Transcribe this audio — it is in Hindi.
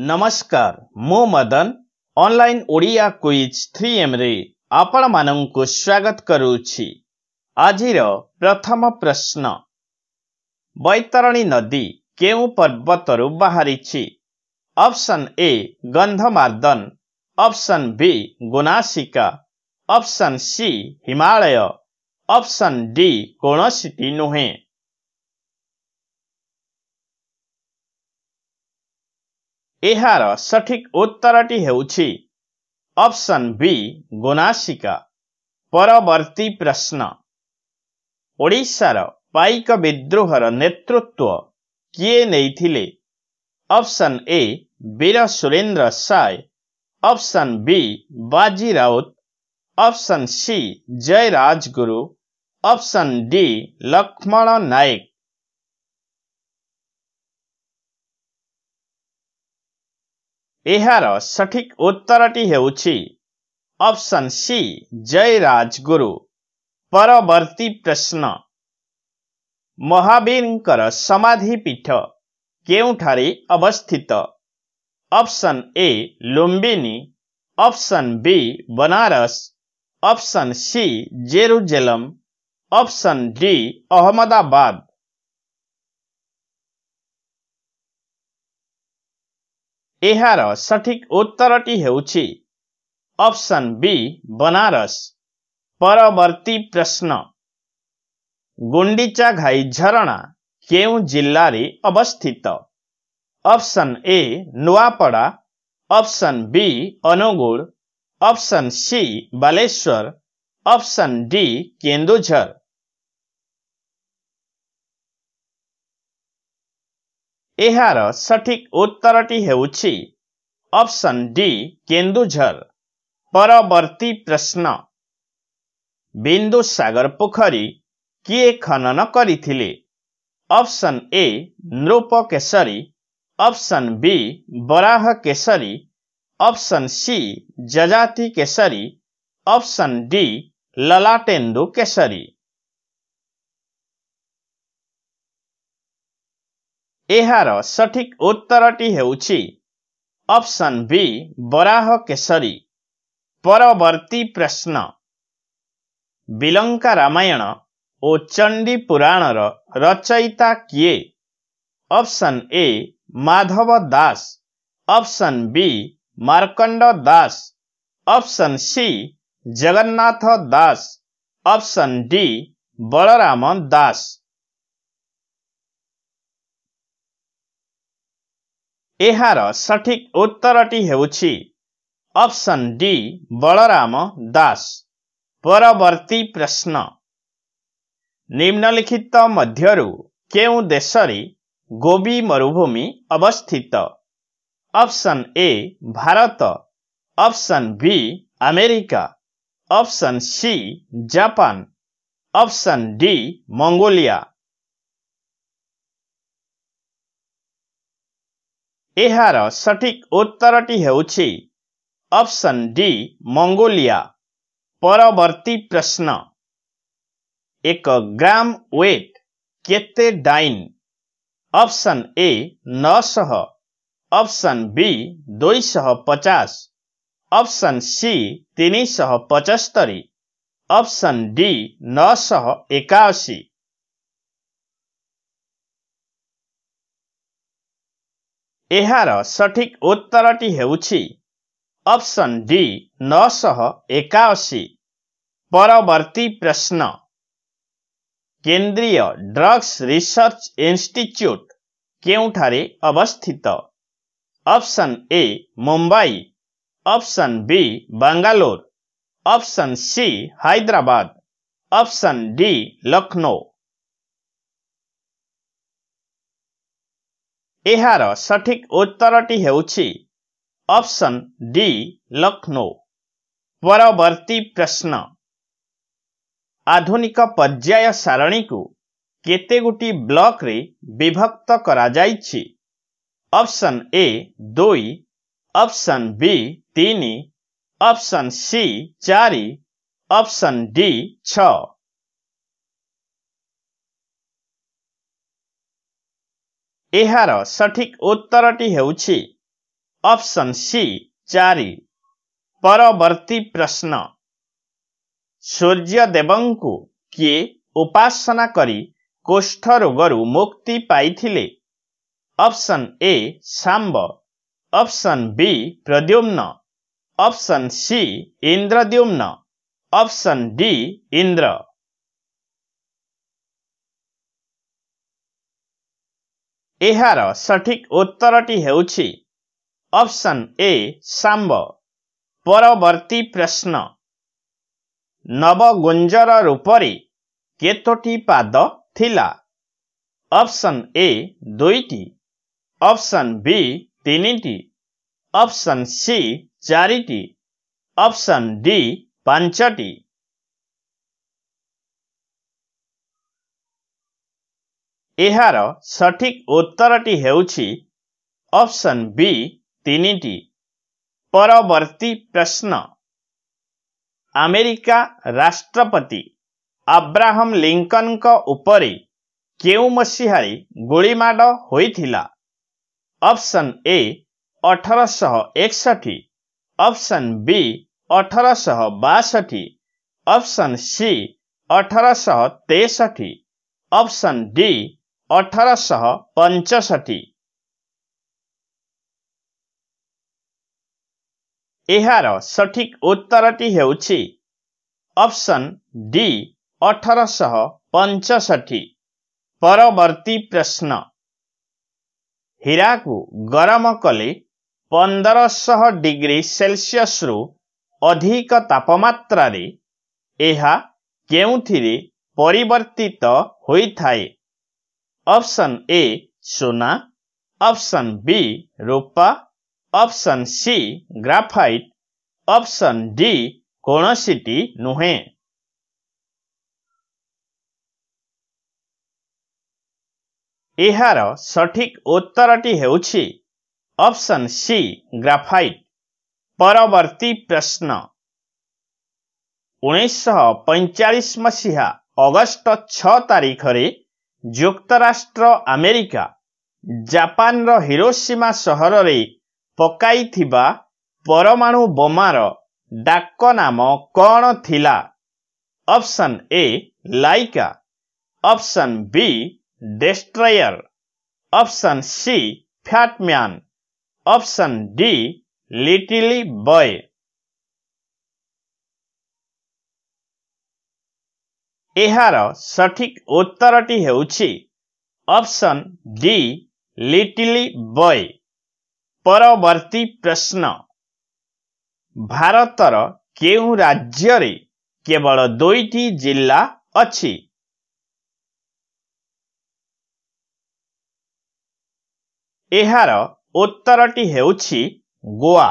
नमस्कार मो Madan online Odia quiz three एम रे आपण मान स्वागत करूची आज प्रथम प्रश्न बैतरणी नदी के पर्वतरु बाहरी option A Gandhamardan option B Gunasika option C Himalaya option D कोनसिटी नुहे ଏହାର ସଠିକ୍ ଉତ୍ତରଟି ହେଉଛି ଅପସନ୍ ବି ଗୋନାସିକା ପରବର୍ତ୍ତୀ ପ୍ରଶ୍ନ ଓଡ଼ିଶାର ପାଇକ ବିଦ୍ରୋହର ନେତୃତ୍ୱ କିଏ ନେଇଥିଲେ option A Veer Surendra Sai option B Baji Rout option C Jayi Rajguru option D Laxman Nayak सठिक उत्तर ट असन सि जय परवर्ती प्रश्न समाधि समधिपीठ के अवस्थित option A Lumbini option B Banaras option C जेजेला ऑप्शन डी अहमदाबाद ଏହାର ସଠିକ୍ ଉତ୍ତରଟି ହେଉଛି ଅପସନ୍ ବି ବନାରସ ପରବର୍ତ୍ତୀ ପ୍ରଶ୍ନ ଗୁଣ୍ଡିଚା ଘାଇ ଝରଣା କେଉଁ ଜିଲ୍ଲାରେ ଅବସ୍ଥିତ option A Nuapada option B Angul option C Balasore option D Keonjhar यार सठिक उत्तर टी ऑप्शन डी केन्दुझर परवर्ती प्रश्न बिंदु सागर पोखरी किए खनन करते option A Nrupa Keshari option B Baraha Keshari option C Yayati Keshari option D Lalatendu Keshari এharo সঠিক উত্তরটি হেউছি অপশন বি বراه কেশরী পরবর্তী প্রশ্ন বিলঙ্কা রামায়ণ ও চণ্ডী পুরাণৰ ৰচয়িতা কিয়ে option A Madhab Das option B Markanda Das option C Jagannath Das option D Balaram Das ଏହାର ସଠିକ୍ ଉତ୍ତରଟି ହେଉଛି ଅପ୍ସନ୍ ଡି ବଳରାମ ଦାସ ପରବର୍ତ୍ତୀ ପ୍ରଶ୍ନ ନିମ୍ନଲିଖିତ ମଧ୍ୟରୁ କେଉଁ ଦେଶରେ ଗୋବି ମରୁଭୂମି ଅବସ୍ଥିତ option A Bharat option B America option C Japan option D Mongolia ଏହାର ସଠିକ୍ ଉତ୍ତରଟି ହେଉଛି ଅପସନ୍ ଡି ମଙ୍ଗୋଲିଆ ପରବର୍ତ୍ତୀ ପ୍ରଶ୍ନ ଏକ ଗ୍ରାମ ୱେଟ୍ କେତେ ଡାଇନ୍ ଅପସନ୍ ଏ ନଅଶହ ଅପସନ୍ ବି ଦୁଇଶହ ପଚାଶ ଅପସନ୍ ସି ତିନିଶହ ପଞ୍ଚସ୍ତରୀ ଅପସନ୍ ଡି ନଅଶହ ଏକାଅଶୀ ଏହାର ସଠିକ୍ ଉତ୍ତରଟି ହେଉଛି ଅପସନ୍ ଡି ନଅଶହ ଏକାଅଶୀ ପରବର୍ତ୍ତୀ ପ୍ରଶ୍ନ କେନ୍ଦ୍ରୀୟ ଡ୍ରଗ୍ସ ରିସର୍ଚ୍ଚ ଇନଷ୍ଟିଚ୍ୟୁଟ୍ କେଉଁଠାରେ ଅବସ୍ଥିତ option A Mumbai option B Bangalore option C Hyderabad option D Lucknow एहारो सठिक उत्तर टि हेउछि ऑप्शन डी लखनऊ परबरती प्रश्न आधुनिक पद्यय सारणी कु केते गुटी ब्लक रे विभक्त करा जाइछि option A 2 option B 3 option C 4 option D 6 यहाँ सठिक उत्तर टी है ऑप्शन सी चारि, परवर्ती प्रश्न सूर्यदेव के उपासना करी कोष्ठ रोग मुक्ति पाई option A Samba option B Pradyumna option C Indradyumna option D Indra ଏହାର ସଠିକ୍ ଉତ୍ତରଟି ହେଉଛି ଅପସନ୍ ଏ ସାମ୍ବ ପରବର୍ତ୍ତୀ ପ୍ରଶ୍ନ ନବଗୁଞ୍ଜର ରୂପରେ କେତୋଟି ପାଦ ଥିଲା ଅପସନ୍ ଏ ଦୁଇଟି ଅପସନ୍ ବି ତିନିଟି ଅପସନ୍ ସି ଚାରିଟି ଅପସନ୍ ଡି ପାଞ୍ଚଟି ଏହାର ସଠିକ୍ ଉତ୍ତରଟି ହେଉଛି ଅପସନ୍ ବି ତିନିଟି ପରବର୍ତ୍ତୀ ପ୍ରଶ୍ନ ଆମେରିକା ରାଷ୍ଟ୍ରପତି ଆବ୍ରାହମ୍ ଲିଙ୍କନ୍ଙ୍କ ଉପରେ କେଉଁ ମସିହାରେ ଗୁଳିମାଡ଼ ହୋଇଥିଲା ଅପସନ୍ ଏ ଅଠରଶହ ଏକଷଠି ଅପସନ୍ ବି ଅଠରଶହ ବାଷଠି ଅପସନ୍ ସି ଅଠରଶହ ତେଷଠି ଅପସନ୍ ଡି ଅଠରଶହ ପଞ୍ଚଷଠି ଏହାର ସଠିକ୍ ଉତ୍ତରଟି ହେଉଛି ଅପ୍ସନ୍ ଡି ଅଠରଶହ ପଞ୍ଚଷଠି ପରବର୍ତ୍ତୀ ପ୍ରଶ୍ନ ହୀରାକୁ ଗରମ କଲେ ପନ୍ଦରଶହ ଡିଗ୍ରୀ ସେଲସିୟସରୁ ଅଧିକ ତାପମାତ୍ରାରେ ଏହା କେଉଁଥିରେ ପରିବର୍ତ୍ତିତ ହୋଇଥାଏ অপশন এ সোনা অপশন বি রূপা option C graphite option D কোনসিটি নহে ইহারা সঠিক উত্তরটি হেউছি অপশন সি গ্রাফাইট পরবর্তী প্রশ্ন 1945 মসিহা অগস্ট 6 তারিখ হরে ଯୁକ୍ତରାଷ୍ଟ୍ର ଆମେରିକା ଜାପାନର ହିରୋସୀମା ସହରରେ ପକାଇଥିବା ପରମାଣୁ ବୋମାର ଡାକ ନାମ କ'ଣ ଥିଲା option A Laika option B destroyer option C Fat Man option D Little Boy ଏହାର ସଠିକ୍ ଉତ୍ତରଟି ହେଉଛି ଅପ୍ସନ୍ ଡି ଲିଟିଲି ବୟ ପରବର୍ତ୍ତୀ ପ୍ରଶ୍ନ ଭାରତର କେଉଁ ରାଜ୍ୟରେ କେବଳ ଦୁଇଟି ଜିଲ୍ଲା ଅଛି ଏହାର ଉତ୍ତରଟି ହେଉଛି ଗୋଆ